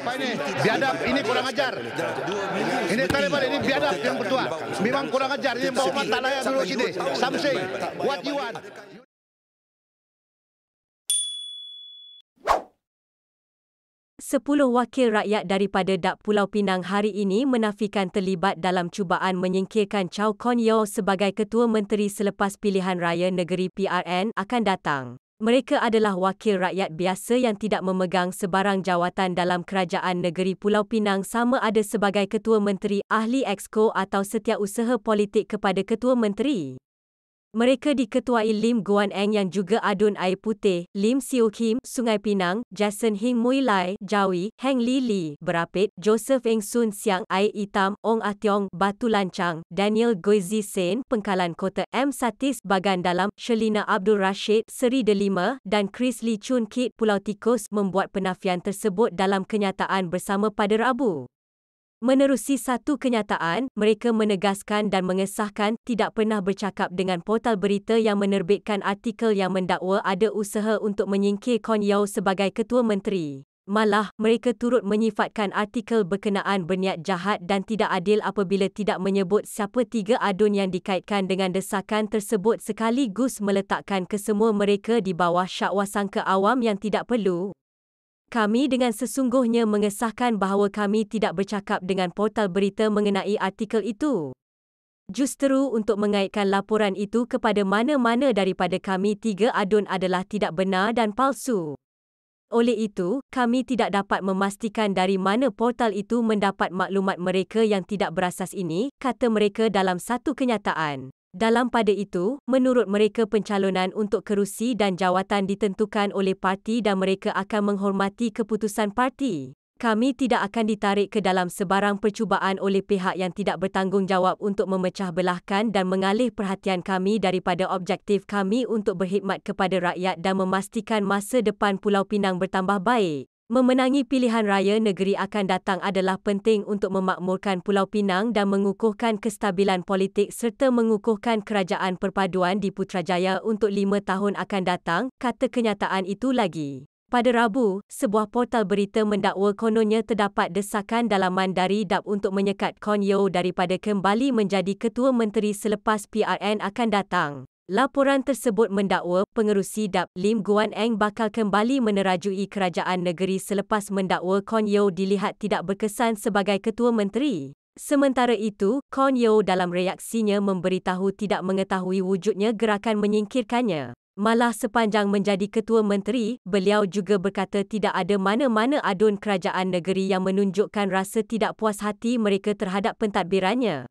apa ini? Biadab ini kurang ajar. Ini Taliban ini biadab yang berdua. Memang kurang ajar. Ini bawa mata layak dulu sini. Something. What you want? Sepuluh wakil rakyat daripada Dak Pulau Pinang hari ini menafikan terlibat dalam cubaan menyingkirkan Chow Kon Yeo sebagai Ketua Menteri selepas pilihan raya negeri PRN akan datang. Mereka adalah wakil rakyat biasa yang tidak memegang sebarang jawatan dalam kerajaan negeri Pulau Pinang sama ada sebagai ketua menteri, ahli exco atau setiausaha politik kepada ketua menteri. Mereka diketuai Lim Guan Eng yang juga adun air putih, Lim Siu Kim, Sungai Pinang, Jason Hing Mui Lai, Jawi, Heng Li Li, Berapit, Joseph Eng Sun Siang, Air Hitam, Ong Ah Tiong, Batu Lancang, Daniel Goizi Sen, Pengkalan Kota M. Satis, Bagan Dalam, Shalina Abdul Rashid, Seri Delima dan Chris Lee Chun Kit, Pulau Tikus membuat penafian tersebut dalam kenyataan bersama pada Rabu. Menerusi satu kenyataan, mereka menegaskan dan mengesahkan tidak pernah bercakap dengan portal berita yang menerbitkan artikel yang mendakwa ada usaha untuk menyingkir Kon Yeo sebagai ketua menteri. Malah, mereka turut menyifatkan artikel berkenaan berniat jahat dan tidak adil apabila tidak menyebut siapa tiga adun yang dikaitkan dengan desakan tersebut sekaligus meletakkan kesemua mereka di bawah syakwa sangka awam yang tidak perlu. Kami dengan sesungguhnya mengesahkan bahawa kami tidak bercakap dengan portal berita mengenai artikel itu. Justeru untuk mengaitkan laporan itu kepada mana-mana daripada kami tiga adun adalah tidak benar dan palsu. Oleh itu, kami tidak dapat memastikan dari mana portal itu mendapat maklumat mereka yang tidak berasas ini, kata mereka dalam satu kenyataan. Dalam pada itu, menurut mereka pencalonan untuk kerusi dan jawatan ditentukan oleh parti dan mereka akan menghormati keputusan parti. Kami tidak akan ditarik ke dalam sebarang percubaan oleh pihak yang tidak bertanggungjawab untuk memecah belahkan dan mengalih perhatian kami daripada objektif kami untuk berkhidmat kepada rakyat dan memastikan masa depan Pulau Pinang bertambah baik. Memenangi pilihan raya negeri akan datang adalah penting untuk memakmurkan Pulau Pinang dan mengukuhkan kestabilan politik serta mengukuhkan kerajaan perpaduan di Putrajaya untuk lima tahun akan datang, kata kenyataan itu lagi. Pada Rabu, sebuah portal berita mendakwa kononnya terdapat desakan dalaman dari DAP untuk menyekat Konyo daripada kembali menjadi ketua menteri selepas PRN akan datang. Laporan tersebut mendakwa pengerusi DAP Lim Guan Eng bakal kembali menerajui kerajaan negeri selepas mendakwa Kon Yeo dilihat tidak berkesan sebagai ketua menteri. Sementara itu, Kon Yeo dalam reaksinya memberitahu tidak mengetahui wujudnya gerakan menyingkirkannya. Malah sepanjang menjadi ketua menteri, beliau juga berkata tidak ada mana-mana adun kerajaan negeri yang menunjukkan rasa tidak puas hati mereka terhadap pentadbirannya.